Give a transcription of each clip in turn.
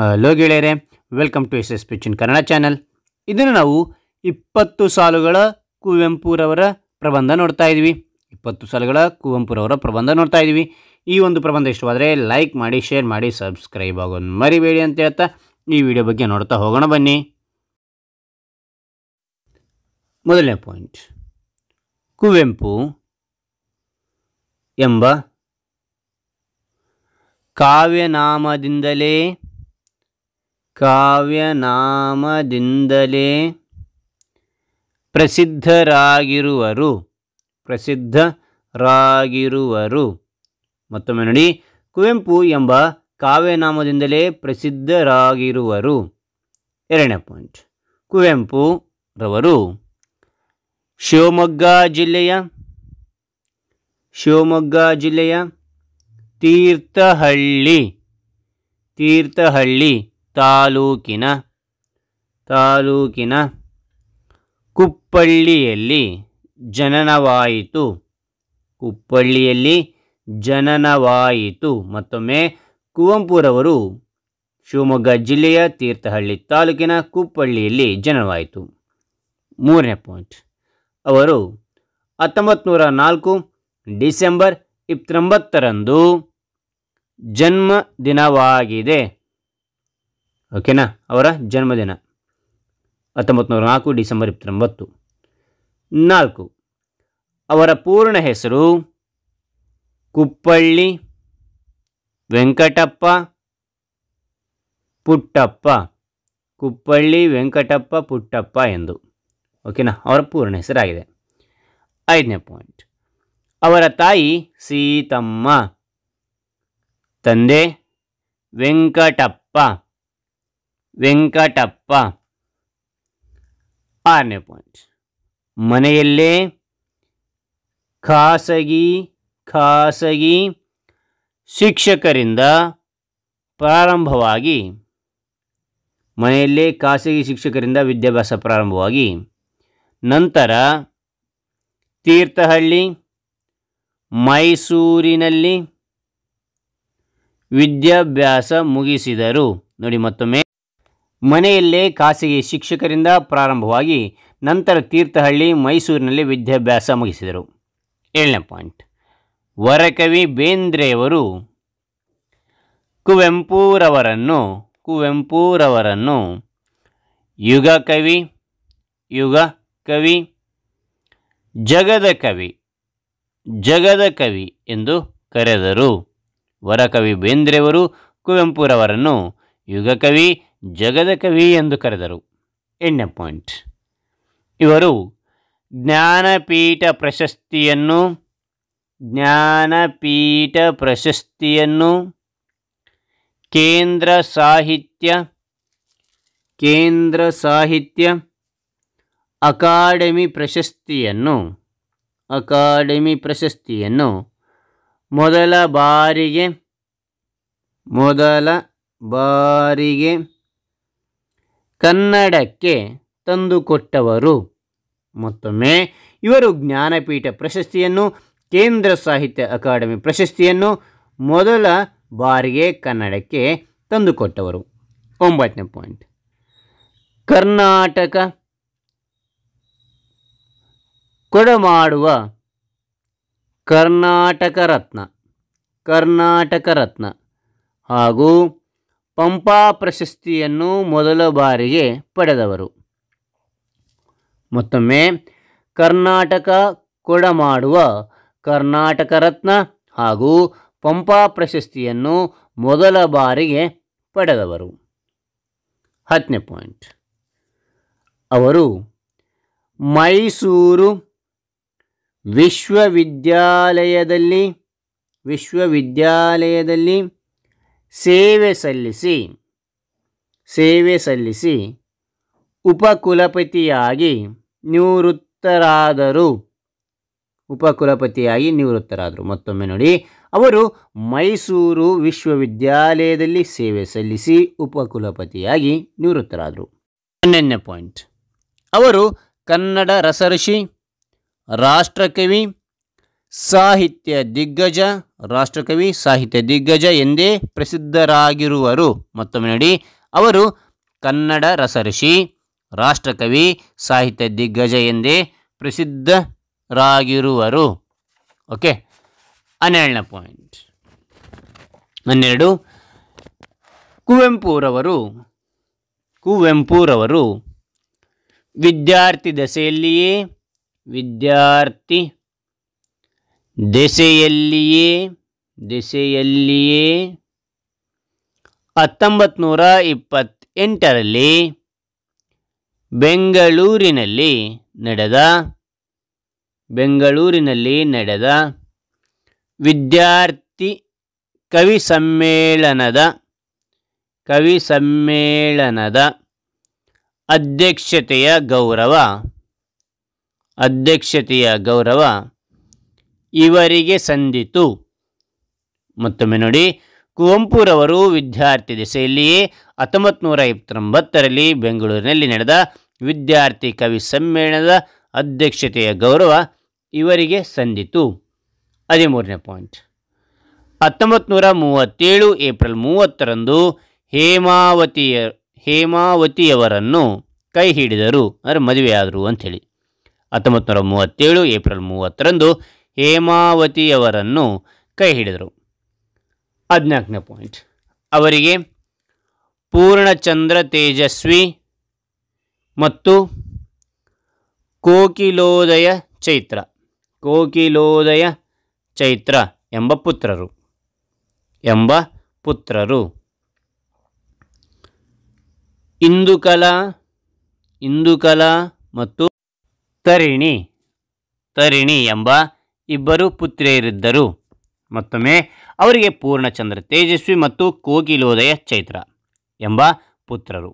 hello ಗೆಳೆಯರೆ welcome to S S ಪಿಚಿನ್ Kannada channel ಇದನ್ನು ನಾವು ಇಪ್ಪತ್ತು ಸಾಲುಗಳ ಕುವೆಂಪುರವರ ಪ್ರಬಂಧ ನೋಡ್ತಾ ಇದ್ವಿ ಇಪ್ಪತ್ತು ಸಾಲುಗಳ ಕುವೆಂಪುರವರ ಪ್ರಬಂಧ ನೋಡ್ತಾ ಇದ್ವಿ ಈ ಒಂದು ಪ್ರಬಂಧ ಇಷ್ಟವಾದರೆ ಲೈಕ್ ಮಾಡಿ ಶೇರ್ ಮಾಡಿ ಸಬ್ಸ್ಕ್ರೈಬ್ ಆಗೋದು ಮರಿಬೇಡಿ ಅಂತ ಹೇಳ್ತಾ ಈ ವಿಡಿಯೋ ಬಗ್ಗೆ ನೋಡ್ತಾ ಹೋಗೋಣ ಬನ್ನಿ ಮೊದಲನೇ ಪಾಯಿಂಟ್ ಕುವೆಂಪು ಎಂಬ ಕಾವ್ಯನಾಮದಿಂದಲೇ ಕಾವ್ಯನಾಮದಿಂದಲೇ ಪ್ರಸಿದ್ಧರಾಗಿರುವರು ಪ್ರಸಿದ್ಧರಾಗಿರುವರು ಮತ್ತೊಮ್ಮೆ ನೋಡಿ ಕುವೆಂಪು ಎಂಬ ಕಾವ್ಯನಾಮದಿಂದಲೇ ಪ್ರಸಿದ್ಧರಾಗಿರುವರು ಎರಡನೇ ಪಾಯಿಂಟ್ ಕುವೆಂಪು ರವರು ಶಿವಮೊಗ್ಗ ಜಿಲ್ಲೆಯ ಶಿವಮೊಗ್ಗ ಜಿಲ್ಲೆಯ ತೀರ್ಥಹಳ್ಳಿ ತೀರ್ಥಹಳ್ಳಿ ತಾಲೂಕಿನ ತಾಲೂಕಿನ ಕುಪ್ಪಳ್ಳಿಯಲ್ಲಿ ಜನನವಾಯಿತು ಕುಪ್ಪಳ್ಳಿಯಲ್ಲಿ ಜನನವಾಯಿತು ಮತ್ತೊಮ್ಮೆ ಕುವೆಂಪುರವರು ಶಿವಮೊಗ್ಗ ಜಿಲ್ಲೆಯ ತೀರ್ಥಹಳ್ಳಿ ತಾಲೂಕಿನ ಕುಪ್ಪಳ್ಳಿಯಲ್ಲಿ ಜನನವಾಯಿತು ಮೂರನೇ ಪಾಯಿಂಟ್ ಅವರು ಹತ್ತೊಂಬತ್ತು ನಾಲ್ಕು ಡಿಸೆಂಬರ್ ಇಪ್ಪತ್ತೊಂಬತ್ತರಂದು ಜನ್ಮ ದಿನವಾಗಿದೆ ಓಕೆನಾ ಅವರ ಜನ್ಮದಿನ ಹತ್ತೊಂಬತ್ತು ನೂರ ನಾಲ್ಕು ಡಿಸೆಂಬರ್ ಇಪ್ಪತ್ತೊಂಬತ್ತು ನಾಲ್ಕು ಅವರ ಪೂರ್ಣ ಹೆಸರು ಕುಪ್ಪಳ್ಳಿ ವೆಂಕಟಪ್ಪ ಪುಟ್ಟಪ್ಪ ಕುಪ್ಪಳ್ಳಿ ವೆಂಕಟಪ್ಪ ಪುಟ್ಟಪ್ಪ ಎಂದು ಓಕೆನಾ ಅವರ ಪೂರ್ಣ ಹೆಸರಾಗಿದೆ ಐದನೇ ಪಾಯಿಂಟ್ ಅವರ ತಾಯಿ ಸೀತಮ್ಮ ತಂದೆ ವೆಂಕಟಪ್ಪ ವೆಂಕಟಪ್ಪ ಆರನೇ ಪಾಯಿಂಟ್ ಮನೆಯಲ್ಲೇ ಖಾಸಗಿ ಖಾಸಗಿ ಶಿಕ್ಷಕರಿಂದ ಪ್ರಾರಂಭವಾಗಿ ಮನೆಯಲ್ಲೇ ಖಾಸಗಿ ಶಿಕ್ಷಕರಿಂದ ವಿದ್ಯಾಭ್ಯಾಸ ಪ್ರಾರಂಭವಾಗಿ ನಂತರ ತೀರ್ಥಹಳ್ಳಿ ಮೈಸೂರಿನಲ್ಲಿ ವಿದ್ಯಾಭ್ಯಾಸ ಮುಗಿಸಿದರು ನೋಡಿ ಮತ್ತೊಮ್ಮೆ ಮನೆಯಲ್ಲೇ ಖಾಸಗಿ ಶಿಕ್ಷಕರಿಂದ ಪ್ರಾರಂಭವಾಗಿ ನಂತರ ತೀರ್ಥಹಳ್ಳಿ ಮೈಸೂರಿನಲ್ಲಿ ವಿದ್ಯಾಭ್ಯಾಸ ಮುಗಿಸಿದರು ಏಳನೇ ಪಾಯಿಂಟ್ ವರಕವಿ ಬೇಂದ್ರೆಯವರು ಕುವೆಂಪುರವರನ್ನು ಕುವೆಂಪುರವರನ್ನು ಯುಗ ಕವಿ ಯುಗ ಕವಿ ಜಗದ ಕವಿ ಜಗದ ಕವಿ ಎಂದು ಕರೆದರು ವರಕವಿ ಬೇಂದ್ರೆಯವರು ಕುವೆಂಪುರವರನ್ನು ಯುಗಕವಿ ಜಗದ ಕವಿ ಎಂದು ಕರೆದರು ಎಣ್ಣೆ ಪಾಯಿಂಟ್ ಇವರು ಜ್ಞಾನಪೀಠ ಪ್ರಶಸ್ತಿಯನ್ನು ಜ್ಞಾನಪೀಠ ಪ್ರಶಸ್ತಿಯನ್ನು ಕೇಂದ್ರ ಸಾಹಿತ್ಯ ಕೇಂದ್ರ ಸಾಹಿತ್ಯ ಅಕಾಡೆಮಿ ಪ್ರಶಸ್ತಿಯನ್ನು ಅಕಾಡೆಮಿ ಪ್ರಶಸ್ತಿಯನ್ನು ಮೊದಲ ಬಾರಿಗೆ ಮೊದಲ ಬಾರಿಗೆ ಕನ್ನಡಕ್ಕೆ ತಂದುಕೊಟ್ಟವರು ಮತ್ತೊಮ್ಮೆ ಇವರು ಜ್ಞಾನಪೀಠ ಪ್ರಶಸ್ತಿಯನ್ನು ಕೇಂದ್ರ ಸಾಹಿತ್ಯ ಅಕಾಡೆಮಿ ಪ್ರಶಸ್ತಿಯನ್ನು ಮೊದಲ ಬಾರಿಗೆ ಕನ್ನಡಕ್ಕೆ ತಂದುಕೊಟ್ಟವರು ಒಂಬತ್ತನೇ ಪಾಯಿಂಟ್ ಕರ್ನಾಟಕ ಕೊಡಮಾಡುವ ಕರ್ನಾಟಕ ರತ್ನ ಕರ್ನಾಟಕ ರತ್ನ ಹಾಗೂ ಪಂಪಾ ಪ್ರಶಸ್ತಿಯನ್ನು ಮೊದಲ ಬಾರಿಗೆ ಪಡೆದವರು ಮತ್ತೊಮ್ಮೆ ಕರ್ನಾಟಕ ಕೊಡಮಾಡುವ ಕರ್ನಾಟಕ ರತ್ನ ಹಾಗೂ ಪಂಪಾ ಪ್ರಶಸ್ತಿಯನ್ನು ಮೊದಲ ಬಾರಿಗೆ ಪಡೆದವರು ಹತ್ತನೇ ಪಾಯಿಂಟ್ ಅವರು ಮೈಸೂರು ವಿಶ್ವವಿದ್ಯಾಲಯದಲ್ಲಿ ವಿಶ್ವವಿದ್ಯಾಲಯದಲ್ಲಿ ಸೇವೆ ಸಲ್ಲಿಸಿ ಸೇವೆ ಸಲ್ಲಿಸಿ ಉಪಕುಲಪತಿಯಾಗಿ ನಿವೃತ್ತರಾದರು ಉಪಕುಲಪತಿಯಾಗಿ ನಿವೃತ್ತರಾದರು ಮತ್ತೊಮ್ಮೆ ನೋಡಿ ಅವರು ಮೈಸೂರು ವಿಶ್ವವಿದ್ಯಾಲಯದಲ್ಲಿ ಸೇವೆ ಸಲ್ಲಿಸಿ ಉಪಕುಲಪತಿಯಾಗಿ ನಿವೃತ್ತರಾದರು ಹನ್ನೆರಡನೇ ಪಾಯಿಂಟ್ ಅವರು ಕನ್ನಡ ರಸಋಷಿ ರಾಷ್ಟ್ರಕವಿ ಸಾಹಿತ್ಯ ದಿಗ್ಗಜ ರಾಷ್ಟ್ರಕವಿ ಸಾಹಿತ್ಯ ದಿಗ್ಗಜ ಎಂದೇ ಪ್ರಸಿದ್ಧರಾಗಿರುವರು ಮತ್ತೊಮ್ಮೆ ನೋಡಿ ಅವರು ಕನ್ನಡ ರಸಋಷಿ ರಾಷ್ಟ್ರಕವಿ ಸಾಹಿತ್ಯ ದಿಗ್ಗಜ ಎಂದೇ ಪ್ರಸಿದ್ಧರಾಗಿರುವರು ಓಕೆ ಹನ್ನೆರಡನೇ ಪಾಯಿಂಟ್ ಹನ್ನೆರಡು ಕುವೆಂಪುರವರು ಕುವೆಂಪುರವರು ವಿದ್ಯಾರ್ಥಿ ದಶೆಯಲ್ಲಿಯೇ ವಿದ್ಯಾರ್ಥಿ ದೆಸೆಯಲ್ಲಿಯೇ ದೆಸೆಯಲ್ಲಿಯೇ ಹತ್ತೊಂಬತ್ನೂರ ಇಪ್ಪತ್ತೆಂಟರಲ್ಲಿ ಬೆಂಗಳೂರಿನಲ್ಲಿ ನಡೆದ ಬೆಂಗಳೂರಿನಲ್ಲಿ ನಡೆದ ವಿದ್ಯಾರ್ಥಿ ಕವಿ ಸಮ್ಮೇಳನದ ಕವಿ ಸಮ್ಮೇಳನದ ಅಧ್ಯಕ್ಷತೆಯ ಗೌರವ ಅಧ್ಯಕ್ಷತೆಯ ಗೌರವ ಇವರಿಗೆ ಸಂದಿತು ಮತ್ತೊಮ್ಮೆ ನೋಡಿ ಕುವೆಂಪುರವರು ವಿದ್ಯಾರ್ಥಿ ದಿಸೆಯಲ್ಲಿಯೇ ಹತ್ತೊಂಬತ್ತು ನೂರ ಇಪ್ಪತ್ತೊಂಬತ್ತರಲ್ಲಿ ಬೆಂಗಳೂರಿನಲ್ಲಿ ನಡೆದ ವಿದ್ಯಾರ್ಥಿ ಕವಿ ಸಮ್ಮೇಳನದ ಅಧ್ಯಕ್ಷತೆಯ ಗೌರವ ಇವರಿಗೆ ಸಂದಿತು ಹದಿಮೂರನೇ ಪಾಯಿಂಟ್ ಹತ್ತೊಂಬತ್ತು ನೂರ ಮೂವತ್ತೇಳು ಏಪ್ರಿಲ್ ಮೂವತ್ತರಂದು ಹೇಮಾವತಿಯ ಹೇಮಾವತಿಯವರನ್ನು ಕೈ ಹಿಡಿದರು ಅಂದರೆ ಮದುವೆಯಾದರು ಅಂಥೇಳಿ ಹತ್ತೊಂಬತ್ತು ನೂರ ಮೂವತ್ತೇಳು ಏಪ್ರಿಲ್ ಮೂವತ್ತರಂದು ಹೇಮಾವತಿಯವರನ್ನು ಕೈ ಹಿಡಿದರು ಹದಿನಾಲ್ಕನೇ ಪಾಯಿಂಟ್ ಅವರಿಗೆ ಪೂರ್ಣಚಂದ್ರ ತೇಜಸ್ವಿ ಮತ್ತು ಕೋಕಿಲೋದಯ ಚೈತ್ರ ಕೋಕಿಲೋದಯ ಚೈತ್ರ ಎಂಬ ಪುತ್ರರು ಎಂಬ ಪುತ್ರರು ಇಂದುಕಲಾ ಇಂದುಕಲಾ ಮತ್ತು ತರಿಣಿ ತರಿಣಿ ಎಂಬ ಇಬ್ಬರು ಪುತ್ರಿಯರಿದ್ದರು ಮತ್ತೊಮ್ಮೆ ಅವರಿಗೆ ಪೂರ್ಣಚಂದ್ರ ತೇಜಸ್ವಿ ಮತ್ತು ಕೋಗಿಲೋದಯ ಚೈತ್ರ ಎಂಬ ಪುತ್ರರು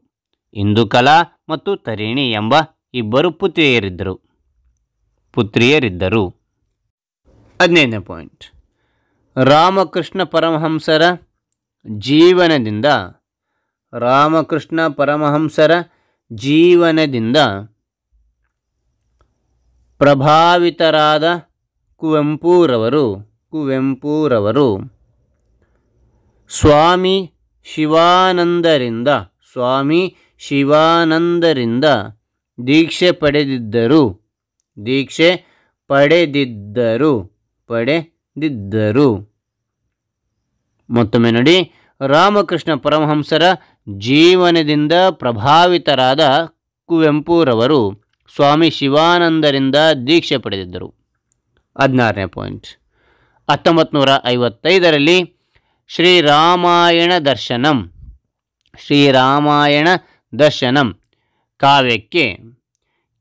ಇಂದುಕಲಾ ಮತ್ತು ತರಿಣಿ ಎಂಬ ಇಬ್ಬರು ಪುತ್ರಿಯರಿದ್ದರು ಪುತ್ರಿಯರಿದ್ದರು ಹದಿನೈದನೇ ಪಾಯಿಂಟ್ ರಾಮಕೃಷ್ಣ ಪರಮಹಂಸರ ಜೀವನದಿಂದ ರಾಮಕೃಷ್ಣ ಪರಮಹಂಸರ ಜೀವನದಿಂದ ಪ್ರಭಾವಿತರಾದ ಕುವೆಂಪುರವರು ಕುವೆಂಪುರವರು ಸ್ವಾಮಿ ಶಿವಾನಂದರಿಂದ ಸ್ವಾಮಿ ಶಿವಾನಂದರಿಂದ ದೀಕ್ಷೆ ಪಡೆದಿದ್ದರು ದೀಕ್ಷೆ ಪಡೆದಿದ್ದರು ಪಡೆದಿದ್ದರು ಮತ್ತೊಮ್ಮೆ ನೋಡಿ ರಾಮಕೃಷ್ಣ ಪರಮಹಂಸರ ಜೀವನದಿಂದ ಪ್ರಭಾವಿತರಾದ ಕುವೆಂಪುರವರು ಸ್ವಾಮಿ ಶಿವಾನಂದರಿಂದ ದೀಕ್ಷೆ ಪಡೆದಿದ್ದರು ಹದಿನಾರನೇ ಪಾಯಿಂಟ್ ಹತ್ತೊಂಬತ್ತು ನೂರ ಐವತ್ತೈದರಲ್ಲಿ ಶ್ರೀರಾಮಾಯಣ ದರ್ಶನಂ ಶ್ರೀರಾಮಾಯಣ ದರ್ಶನಂ ಕಾವ್ಯಕ್ಕೆ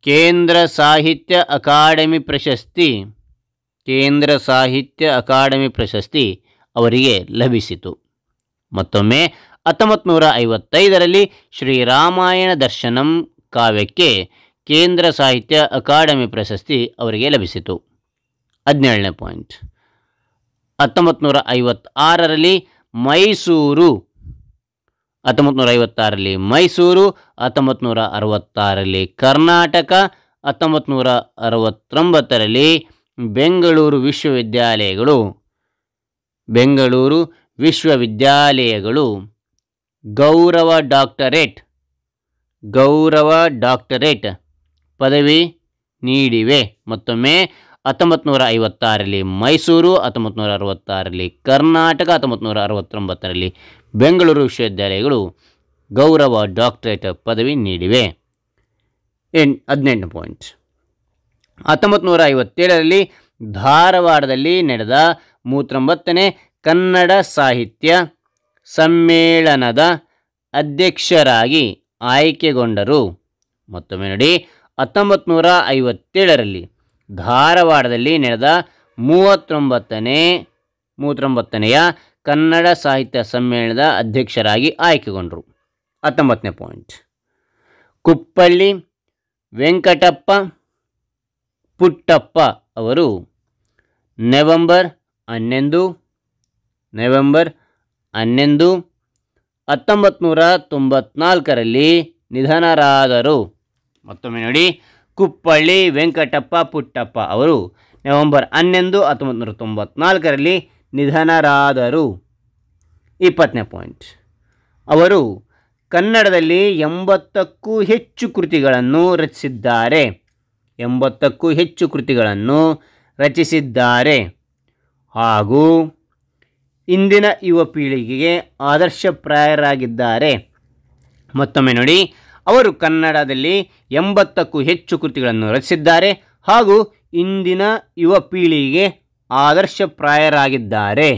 ಕೇಂದ್ರ ಸಾಹಿತ್ಯ ಅಕಾಡೆಮಿ ಪ್ರಶಸ್ತಿ ಕೇಂದ್ರ ಸಾಹಿತ್ಯ ಅಕಾಡೆಮಿ ಪ್ರಶಸ್ತಿ ಅವರಿಗೆ ಲಭಿಸಿತು ಮತ್ತೊಮ್ಮೆ ಹತ್ತೊಂಬತ್ತು ನೂರ ಐವತ್ತೈದರಲ್ಲಿ ಶ್ರೀರಾಮಾಯಣ ದರ್ಶನಂ ಕಾವ್ಯಕ್ಕೆ ಕೇಂದ್ರ ಸಾಹಿತ್ಯ ಅಕಾಡೆಮಿ ಪ್ರಶಸ್ತಿ ಅವರಿಗೆ ಲಭಿಸಿತು ಹದಿನೇಳನೇ ಪಾಯಿಂಟ್ ಹತ್ತೊಂಬತ್ತು ನೂರ ಐವತ್ತಾರರಲ್ಲಿ ಮೈಸೂರು ಹತ್ತೊಂಬತ್ತು ನೂರ ಐವತ್ತಾರರಲ್ಲಿ ಮೈಸೂರು ಹತ್ತೊಂಬತ್ತು ನೂರ ಅರವತ್ತಾರರಲ್ಲಿ ಕರ್ನಾಟಕ ಹತ್ತೊಂಬತ್ತು ನೂರ ಅರವತ್ತೊಂಬತ್ತರಲ್ಲಿ ಬೆಂಗಳೂರು ವಿಶ್ವವಿದ್ಯಾಲಯಗಳು ಬೆಂಗಳೂರು ವಿಶ್ವವಿದ್ಯಾಲಯಗಳು ಗೌರವ ಡಾಕ್ಟರೇಟ್ ಗೌರವ ಡಾಕ್ಟರೇಟ್ ಪದವಿ ನೀಡಿವೆ ಮತ್ತೊಮ್ಮೆ ಹತ್ತೊಂಬತ್ತು ನೂರ ಐವತ್ತಾರರಲ್ಲಿ ಮೈಸೂರು ಹತ್ತೊಂಬತ್ತು ನೂರ ಅರವತ್ತಾರರಲ್ಲಿ ಕರ್ನಾಟಕ ಹತ್ತೊಂಬತ್ತು ನೂರ ಅರವತ್ತೊಂಬತ್ತರಲ್ಲಿ ಬೆಂಗಳೂರು ವಿಶ್ವವಿದ್ಯಾಲಯಗಳು ಗೌರವ ಡಾಕ್ಟರೇಟ್ ಪದವಿ ನೀಡಿವೆ ಎನ್ ಹದಿನೆಂಟು ಪಾಯಿಂಟ್ ಹತ್ತೊಂಬತ್ತು ನೂರ ಐವತ್ತೇಳರಲ್ಲಿ ಧಾರವಾಡದಲ್ಲಿ ನಡೆದ ಮೂವತ್ತೊಂಬತ್ತನೇ ಕನ್ನಡ ಸಾಹಿತ್ಯ ಸಮ್ಮೇಳನದ ಅಧ್ಯಕ್ಷರಾಗಿ ಆಯ್ಕೆಗೊಂಡರು ಮತ್ತೊಮ್ಮೆ ನೋಡಿ ಹತ್ತೊಂಬತ್ತು ನೂರ ಐವತ್ತೇಳರಲ್ಲಿ ಧಾರವಾಡದಲ್ಲಿ ನಡೆದ ಮೂವತ್ತೊಂಬತ್ತನೇ ಮೂವತ್ತೊಂಬತ್ತನೆಯ ಕನ್ನಡ ಸಾಹಿತ್ಯ ಸಮ್ಮೇಳನದ ಅಧ್ಯಕ್ಷರಾಗಿ ಆಯ್ಕೆಗೊಂಡರು ಹತ್ತೊಂಬತ್ತನೇ ಪಾಯಿಂಟ್ ಕುಪ್ಪಳ್ಳಿ ವೆಂಕಟಪ್ಪ ಪುಟ್ಟಪ್ಪ ಅವರು ನವೆಂಬರ್ ಹನ್ನೊಂದು ನವೆಂಬರ್ ಹನ್ನೊಂದು ಹತ್ತೊಂಬತ್ತು ನೂರ ತೊಂಬತ್ನಾಲ್ಕರಲ್ಲಿ ನಿಧನರಾದರು ಮತ್ತೊಮ್ಮೆ ನೋಡಿ ಕುಪ್ಪಳ್ಳಿ ವೆಂಕಟಪ್ಪ ಪುಟ್ಟಪ್ಪ ಅವರು ನವೆಂಬರ್ ಹನ್ನೊಂದು ಹತ್ತೊಂಬತ್ತು ನೂರ ತೊಂಬತ್ನಾಲ್ಕರಲ್ಲಿ ನಿಧನರಾದರು ಇಪ್ಪತ್ತನೇ ಪಾಯಿಂಟ್ ಅವರು ಕನ್ನಡದಲ್ಲಿ ಎಂಬತ್ತಕ್ಕೂ ಹೆಚ್ಚು ಕೃತಿಗಳನ್ನು ರಚಿಸಿದ್ದಾರೆ ಎಂಬತ್ತಕ್ಕೂ ಹೆಚ್ಚು ಕೃತಿಗಳನ್ನು ರಚಿಸಿದ್ದಾರೆ ಹಾಗೂ ಇಂದಿನ ಯುವ ಪೀಳಿಗೆಗೆ ಆದರ್ಶಪ್ರಾಯರಾಗಿದ್ದಾರೆ ಮತ್ತೊಮ್ಮೆ ನೋಡಿ ಅವರು ಕನ್ನಡದಲ್ಲಿ ಎಂಬತ್ತಕ್ಕೂ ಹೆಚ್ಚು ಕೃತಿಗಳನ್ನು ರಚಿಸಿದ್ದಾರೆ ಹಾಗೂ ಇಂದಿನ ಯುವ ಪೀಳಿಗೆಗೆ ಆದರ್ಶಪ್ರಾಯರಾಗಿದ್ದಾರೆ